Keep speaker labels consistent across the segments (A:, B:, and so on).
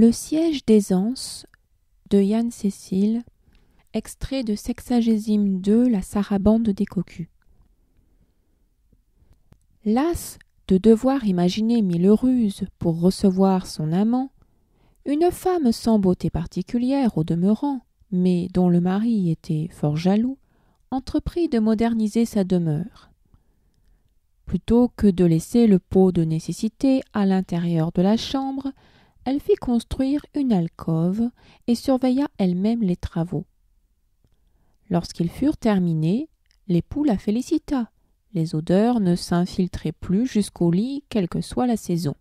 A: Le siège d'Aisance de Yann Cécile, extrait de Sexagésime II la sarabande des cocus. Las de devoir imaginer mille ruses pour recevoir son amant, une femme sans beauté particulière au demeurant, mais dont le mari était fort jaloux, entreprit de moderniser sa demeure. Plutôt que de laisser le pot de nécessité à l'intérieur de la chambre, elle fit construire une alcôve et surveilla elle-même les travaux. Lorsqu'ils furent terminés, l'époux la félicita. Les odeurs ne s'infiltraient plus jusqu'au lit, quelle que soit la saison.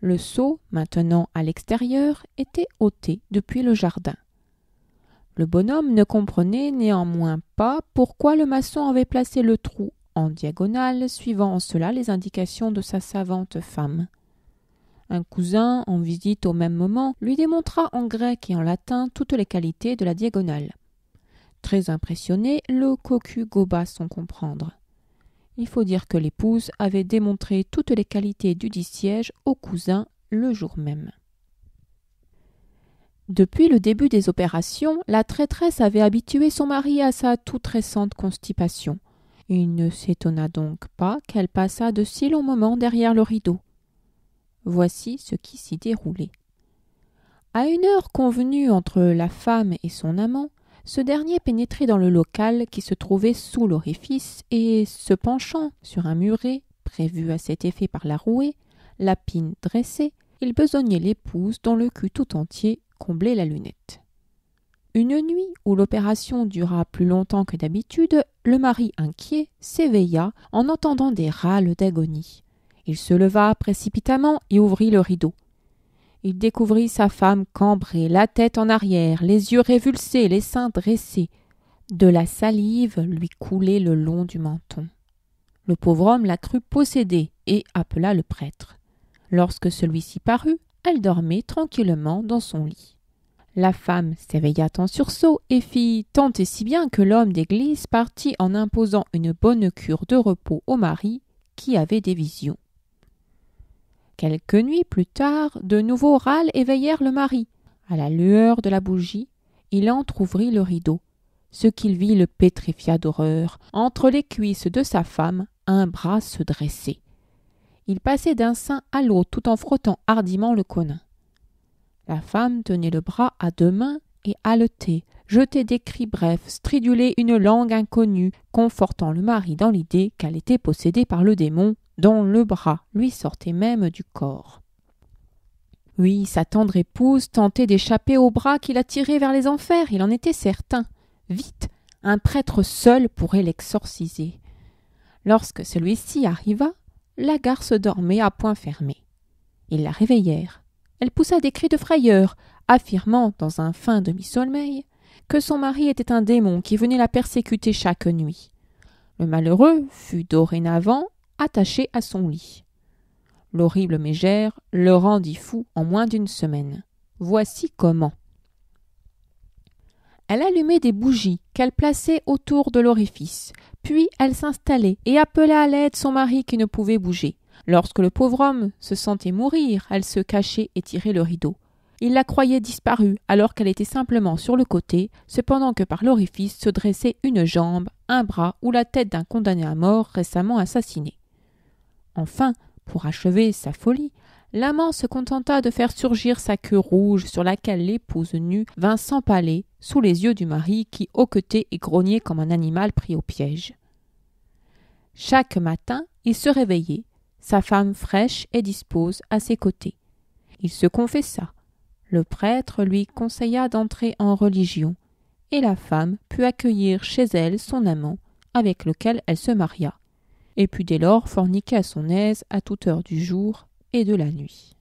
A: Le seau, maintenant à l'extérieur, était ôté depuis le jardin. Le bonhomme ne comprenait néanmoins pas pourquoi le maçon avait placé le trou en diagonale, suivant en cela les indications de sa savante femme. Un cousin, en visite au même moment, lui démontra en grec et en latin toutes les qualités de la diagonale. Très impressionné, le cocu goba sans comprendre. Il faut dire que l'épouse avait démontré toutes les qualités du siège au cousin le jour même. Depuis le début des opérations, la traîtresse avait habitué son mari à sa toute récente constipation. Il ne s'étonna donc pas qu'elle passât de si longs moments derrière le rideau. Voici ce qui s'y déroulait. À une heure convenue entre la femme et son amant, ce dernier pénétrait dans le local qui se trouvait sous l'orifice et, se penchant sur un muret prévu à cet effet par la rouée, la pine dressée, il besognait l'épouse dont le cul tout entier comblait la lunette. Une nuit où l'opération dura plus longtemps que d'habitude, le mari inquiet s'éveilla en entendant des râles d'agonie. Il se leva précipitamment et ouvrit le rideau. Il découvrit sa femme cambrée, la tête en arrière, les yeux révulsés, les seins dressés. De la salive lui coulait le long du menton. Le pauvre homme la crut possédée et appela le prêtre. Lorsque celui-ci parut, elle dormait tranquillement dans son lit. La femme s'éveilla en sursaut et fit tant et si bien que l'homme d'église partit en imposant une bonne cure de repos au mari qui avait des visions. Quelques nuits plus tard, de nouveaux râles éveillèrent le mari. À la lueur de la bougie, il entr'ouvrit le rideau. Ce qu'il vit le pétrifia d'horreur. Entre les cuisses de sa femme, un bras se dressait. Il passait d'un sein à l'autre tout en frottant hardiment le conin. La femme tenait le bras à deux mains et haletait, jetait des cris brefs, striduler une langue inconnue, confortant le mari dans l'idée qu'elle était possédée par le démon, dont le bras lui sortait même du corps. Oui, sa tendre épouse tentait d'échapper au bras qui la tirait vers les enfers, il en était certain. Vite, un prêtre seul pourrait l'exorciser. Lorsque celui-ci arriva, la garce dormait à point fermé. Ils la réveillèrent. Elle poussa des cris de frayeur, affirmant dans un fin demi-sommeil que son mari était un démon qui venait la persécuter chaque nuit. Le malheureux fut dorénavant attaché à son lit. L'horrible mégère le rendit fou en moins d'une semaine. Voici comment. Elle allumait des bougies qu'elle plaçait autour de l'orifice, puis elle s'installait et appelait à l'aide son mari qui ne pouvait bouger. Lorsque le pauvre homme se sentait mourir, elle se cachait et tirait le rideau. Il la croyait disparue, alors qu'elle était simplement sur le côté, cependant que par l'orifice se dressait une jambe, un bras ou la tête d'un condamné à mort récemment assassiné. Enfin, pour achever sa folie, l'amant se contenta de faire surgir sa queue rouge sur laquelle l'épouse nue vint s'empaler sous les yeux du mari qui hoquetait et grognait comme un animal pris au piège. Chaque matin, il se réveillait, sa femme fraîche et dispose à ses côtés. Il se confessa, le prêtre lui conseilla d'entrer en religion, et la femme put accueillir chez elle son amant, avec lequel elle se maria, et put dès lors forniquer à son aise à toute heure du jour et de la nuit.